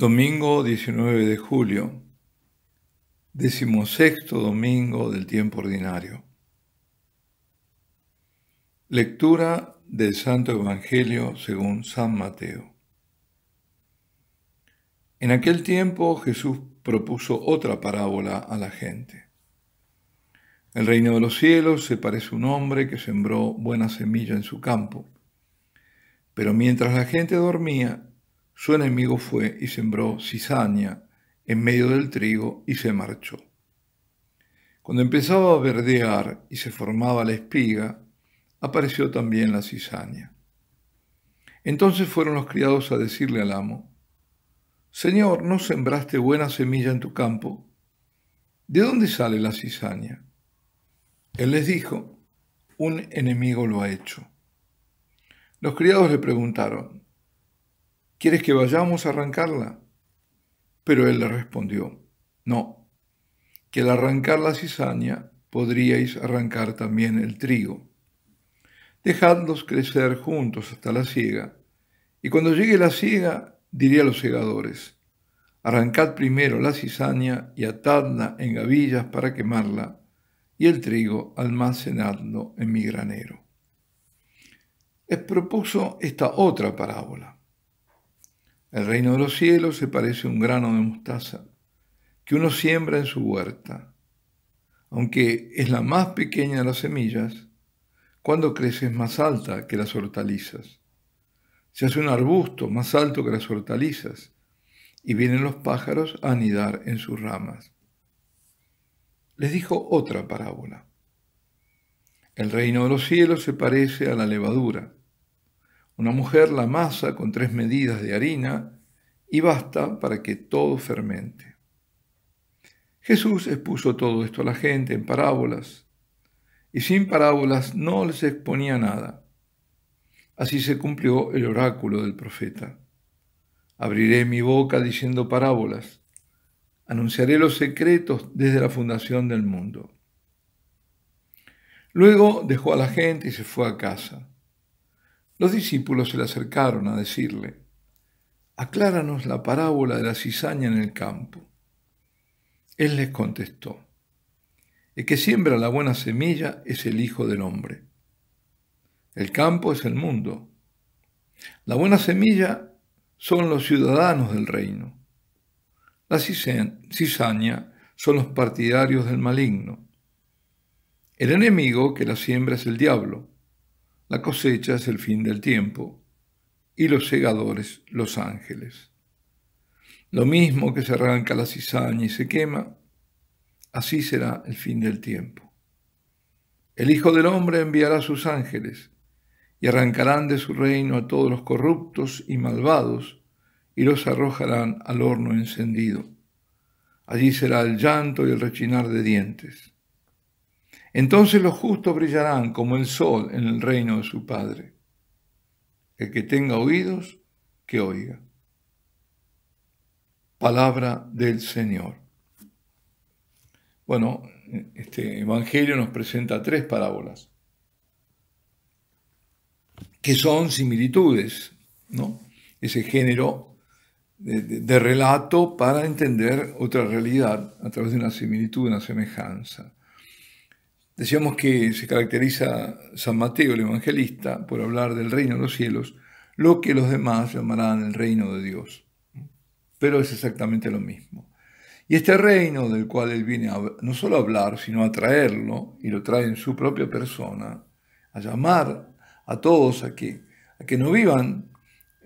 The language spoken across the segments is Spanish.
Domingo 19 de julio, decimosexto domingo del tiempo ordinario. Lectura del Santo Evangelio según San Mateo. En aquel tiempo Jesús propuso otra parábola a la gente. El reino de los cielos se parece a un hombre que sembró buena semilla en su campo, pero mientras la gente dormía, su enemigo fue y sembró cizaña en medio del trigo y se marchó. Cuando empezaba a verdear y se formaba la espiga, apareció también la cizaña. Entonces fueron los criados a decirle al amo, Señor, ¿no sembraste buena semilla en tu campo? ¿De dónde sale la cizaña? Él les dijo, un enemigo lo ha hecho. Los criados le preguntaron, ¿Quieres que vayamos a arrancarla? Pero él le respondió, no, que al arrancar la cizaña podríais arrancar también el trigo. Dejadlos crecer juntos hasta la siega, y cuando llegue la siega diré a los segadores, arrancad primero la cizaña y atadla en gavillas para quemarla, y el trigo almacenadlo en mi granero. Es propuso esta otra parábola. El reino de los cielos se parece a un grano de mostaza que uno siembra en su huerta. Aunque es la más pequeña de las semillas, cuando crece es más alta que las hortalizas. Se hace un arbusto más alto que las hortalizas y vienen los pájaros a anidar en sus ramas. Les dijo otra parábola. El reino de los cielos se parece a la levadura una mujer la masa con tres medidas de harina y basta para que todo fermente. Jesús expuso todo esto a la gente en parábolas, y sin parábolas no les exponía nada. Así se cumplió el oráculo del profeta. Abriré mi boca diciendo parábolas, anunciaré los secretos desde la fundación del mundo. Luego dejó a la gente y se fue a casa. Los discípulos se le acercaron a decirle, Acláranos la parábola de la cizaña en el campo. Él les contestó, El que siembra la buena semilla es el Hijo del Hombre. El campo es el mundo. La buena semilla son los ciudadanos del reino. La cizaña son los partidarios del maligno. El enemigo que la siembra es el diablo la cosecha es el fin del tiempo y los segadores los ángeles. Lo mismo que se arranca la cizaña y se quema, así será el fin del tiempo. El Hijo del Hombre enviará sus ángeles y arrancarán de su reino a todos los corruptos y malvados y los arrojarán al horno encendido. Allí será el llanto y el rechinar de dientes. Entonces los justos brillarán como el sol en el reino de su Padre. El que tenga oídos, que oiga. Palabra del Señor. Bueno, este Evangelio nos presenta tres parábolas que son similitudes, ¿no? Ese género de, de relato para entender otra realidad a través de una similitud, una semejanza. Decíamos que se caracteriza San Mateo, el evangelista, por hablar del reino de los cielos, lo que los demás llamarán el reino de Dios. Pero es exactamente lo mismo. Y este reino del cual él viene no solo a hablar, sino a traerlo, y lo trae en su propia persona, a llamar a todos a que, a que no vivan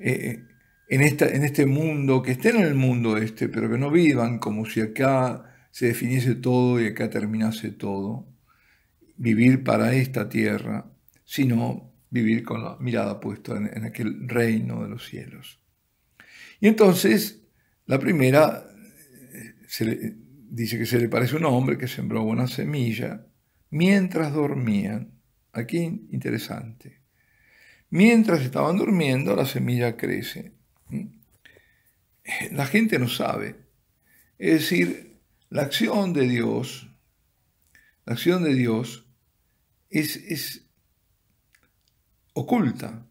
eh, eh, en, esta, en este mundo, que estén en el mundo este, pero que no vivan como si acá se definiese todo y acá terminase todo, vivir para esta tierra, sino vivir con la mirada puesta en, aquel reino de los cielos. Y entonces, la primera eh, se dice que se le parece un hombre que sembró una semilla mientras dormían. Aquí interesante. Mientras estaban durmiendo, la semilla crece. La gente no sabe. Es decir, la acción de Dios la acción de Dios es, oculta,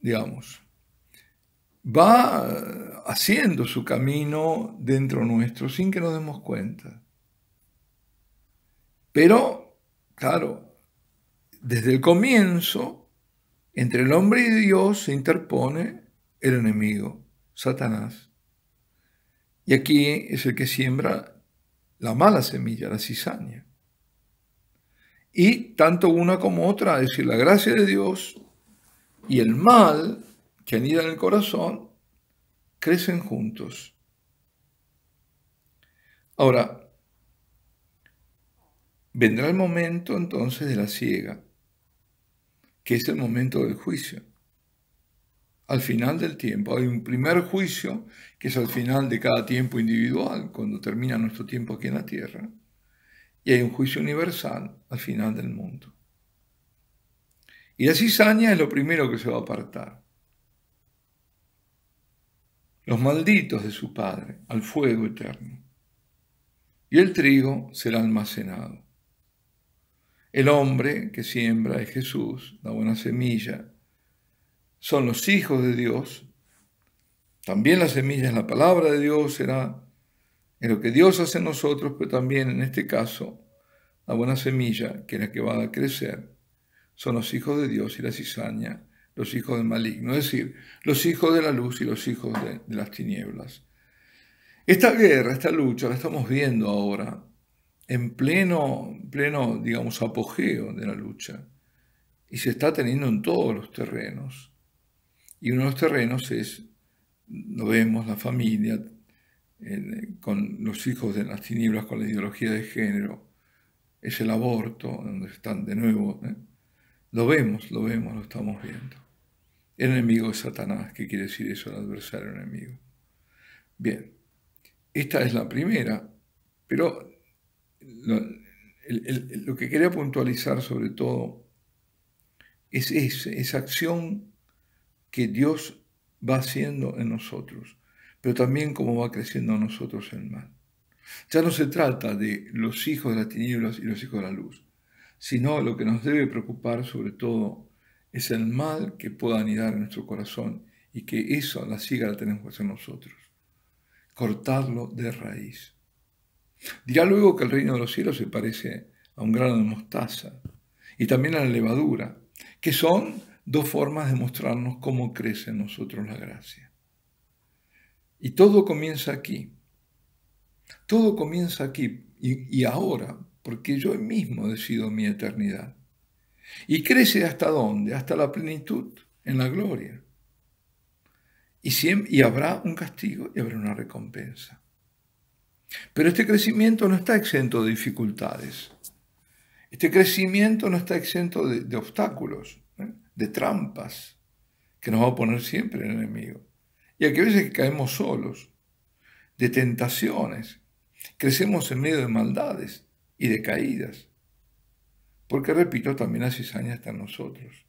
digamos. Va eh, haciendo su camino dentro nuestro sin que nos demos cuenta. Pero, claro, desde el comienzo, entre el hombre y Dios se interpone el enemigo, Satanás. Y aquí es el que siembra la mala semilla, la cizaña. Y tanto una como otra, es decir, la gracia de Dios y el mal que anida en el corazón, crecen juntos. Ahora, vendrá el momento entonces de la ciega, que es el momento del juicio. Al final del tiempo, hay un primer juicio, que es al final de cada tiempo individual, cuando termina nuestro tiempo aquí en la tierra y hay un juicio universal al final del mundo. Y la cizaña es lo primero que se va a apartar. Los malditos de su padre al fuego eterno. Y el trigo será almacenado. El hombre que siembra es Jesús, la buena semilla. Son los hijos de Dios. También la semilla es la palabra de Dios, será en lo que Dios hace en nosotros, pero también en este caso, la buena semilla, que es la que va a crecer, son los hijos de Dios y la cizaña, los hijos del maligno, es decir, los hijos de la luz y los hijos de, las tinieblas. Esta guerra, esta lucha, la estamos viendo ahora en pleno, pleno, digamos, apogeo de la lucha. Y se está teniendo en todos los terrenos. Y uno de los terrenos es, lo vemos, la familia, eh, con los hijos de las tinieblas, con la ideología de género, es el aborto, donde están de nuevo. ¿eh? Lo vemos, lo vemos, lo estamos viendo. El enemigo es Satanás, ¿qué quiere decir eso? El adversario enemigo. Bien, esta es la primera, pero lo, que quería puntualizar sobre todo es esa acción que Dios va haciendo en nosotros pero también cómo va creciendo a nosotros el mal. Ya no se trata de los hijos de las tinieblas y los hijos de la luz, sino lo que nos debe preocupar sobre todo es el mal que pueda anidar en nuestro corazón y que eso, la siga la tenemos que nosotros. Cortarlo de raíz. Dirá luego que el reino de los cielos se parece a un grano de mostaza y también a la levadura, que son dos formas de mostrarnos cómo crece en nosotros la gracia. Y todo comienza aquí. Todo comienza aquí y, ahora, porque yo mismo decido mi eternidad. Y crece hasta dónde? Hasta la plenitud, en la gloria. Y, y habrá un castigo y habrá una recompensa. Pero este crecimiento no está exento de dificultades. Este crecimiento no está exento de, obstáculos, ¿eh? de trampas que nos va a poner siempre el enemigo y a que veces caemos solos, de tentaciones, crecemos en medio de maldades y de caídas. Porque, repito, también la cizaña está en nosotros.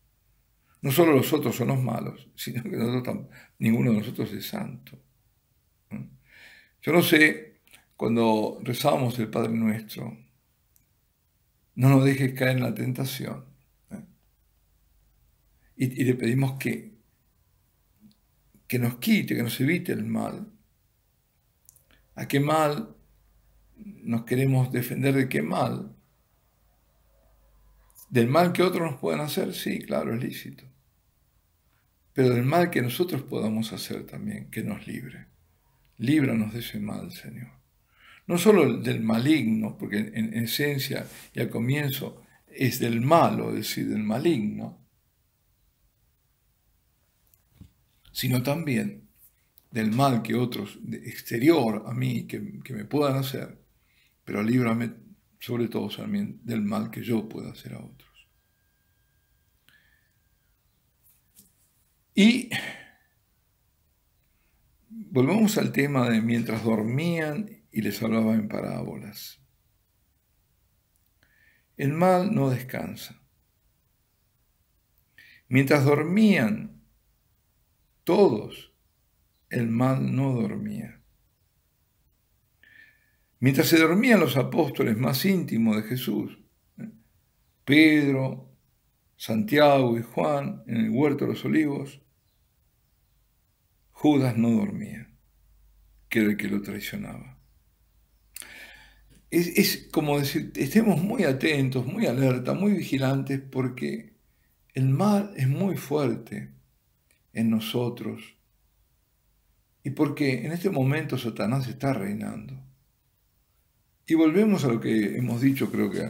No solo los otros son los malos, sino que ninguno de nosotros es santo. ¿Mm? Yo no sé, cuando rezábamos el Padre Nuestro, no nos dejes caer en la tentación. ¿eh? y le pedimos que que nos quite, que nos evite el mal. ¿A qué mal nos queremos defender de qué mal? Del mal que otros nos pueden hacer, sí, claro, es lícito. Pero del mal que nosotros podamos hacer también, que nos libre. Líbranos de ese mal, Señor. No solo del maligno, porque en, esencia y al comienzo es del malo, es decir, del maligno, sino también del mal que otros, exterior a mí, que, me puedan hacer, pero líbrame sobre todo también del mal que yo pueda hacer a otros. Y volvamos al tema de mientras dormían y les hablaba en parábolas. El mal no descansa. Mientras dormían todos, el mal no dormía. Mientras se dormían los apóstoles más íntimos de Jesús, ¿eh? Pedro, Santiago y Juan en el huerto de los olivos, Judas no dormía, que era el que lo traicionaba. Es, como decir, estemos muy atentos, muy alerta, muy vigilantes, porque el mal es muy fuerte en nosotros. Y porque en este momento Satanás está reinando. Y volvemos a lo que hemos dicho, creo que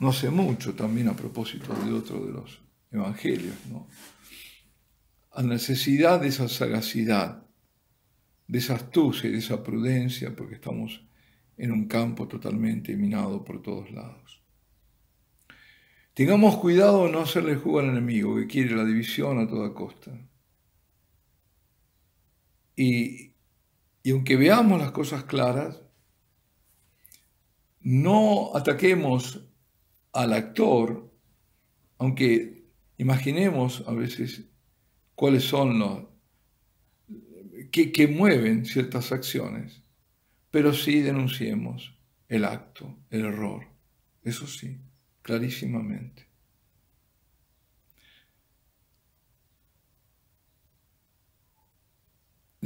no sé mucho también a propósito de otro de los evangelios, ¿no? A necesidad de esa sagacidad, de esa astucia y de esa prudencia, porque estamos en un campo totalmente minado por todos lados. Tengamos cuidado de no hacerle jugo al enemigo que quiere la división a toda costa. Y, aunque veamos las cosas claras, no ataquemos al actor, aunque imaginemos a veces cuáles son los que, que, mueven ciertas acciones, pero sí denunciemos el acto, el error, eso sí, clarísimamente.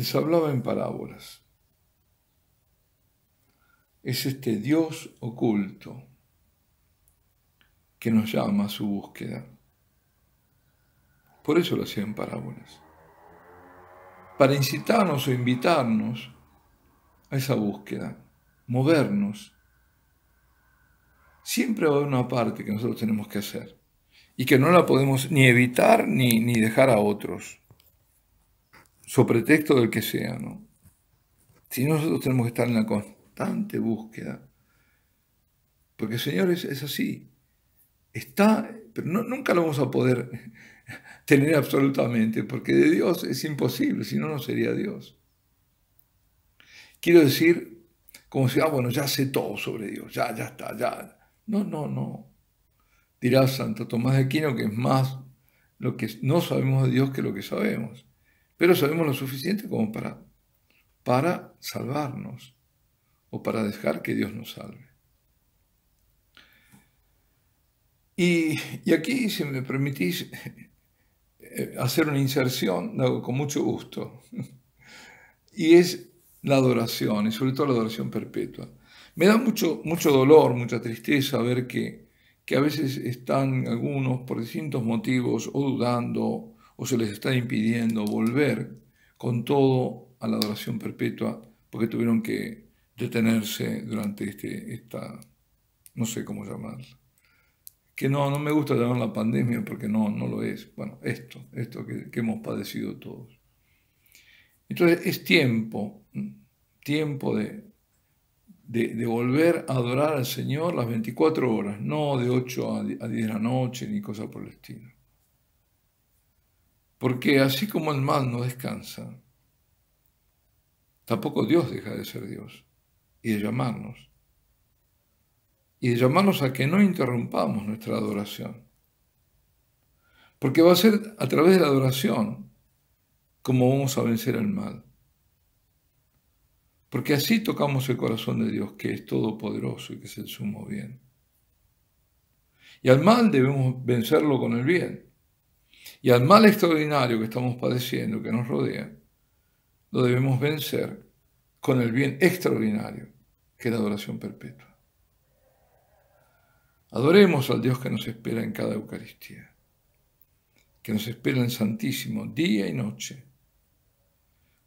les hablaba en parábolas. Es este Dios oculto que nos llama a su búsqueda. Por eso lo hacía en parábolas. Para incitarnos o invitarnos a esa búsqueda, movernos. Siempre va a haber una parte que nosotros tenemos que hacer y que no la podemos ni evitar ni, ni dejar a otros sobre pretexto del que sea, ¿no? Si nosotros tenemos que estar en la constante búsqueda. Porque, señores, es así. Está, pero nunca lo vamos a poder tener absolutamente, porque de Dios es imposible, si no, no sería Dios. Quiero decir, como si, ah, bueno, ya sé todo sobre Dios, ya, ya está, ya. No, no, no. Dirá Santo Tomás de Aquino que es más lo que no sabemos de Dios que lo que sabemos pero sabemos lo suficiente como para, para salvarnos o para dejar que Dios nos salve. Y, y aquí, si me permitís eh, hacer una inserción, lo hago con mucho gusto, y es la adoración, y sobre todo la adoración perpetua. Me da mucho, mucho dolor, mucha tristeza ver que, que a veces están algunos por distintos motivos o dudando o se les está impidiendo volver con todo a la adoración perpetua porque tuvieron que detenerse durante este, esta, no sé cómo llamarla. Que no, no me gusta la pandemia porque no, no lo es. Bueno, esto, esto que, hemos padecido todos. Entonces es tiempo, tiempo de, de, de, volver a adorar al Señor las 24 horas, no de 8 a 10 de la noche ni cosa por el estilo. Porque así como el mal no descansa, tampoco Dios deja de ser Dios y de llamarnos. Y de llamarnos a que no interrumpamos nuestra adoración. Porque va a ser a través de la adoración como vamos a vencer al mal. Porque así tocamos el corazón de Dios, que es todopoderoso y que es el sumo bien. Y al mal debemos vencerlo con el bien y al mal extraordinario que estamos padeciendo, que nos rodea, lo debemos vencer con el bien extraordinario, que es la adoración perpetua. Adoremos al Dios que nos espera en cada Eucaristía, que nos espera en Santísimo día y noche,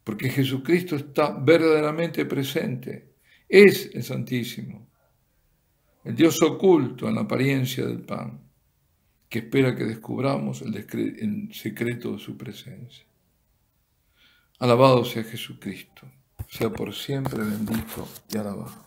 porque Jesucristo está verdaderamente presente, es el Santísimo, el Dios oculto en la apariencia del pan que espera que descubramos el secreto de su presencia. Alabado sea Jesucristo, sea por siempre bendito y alabado.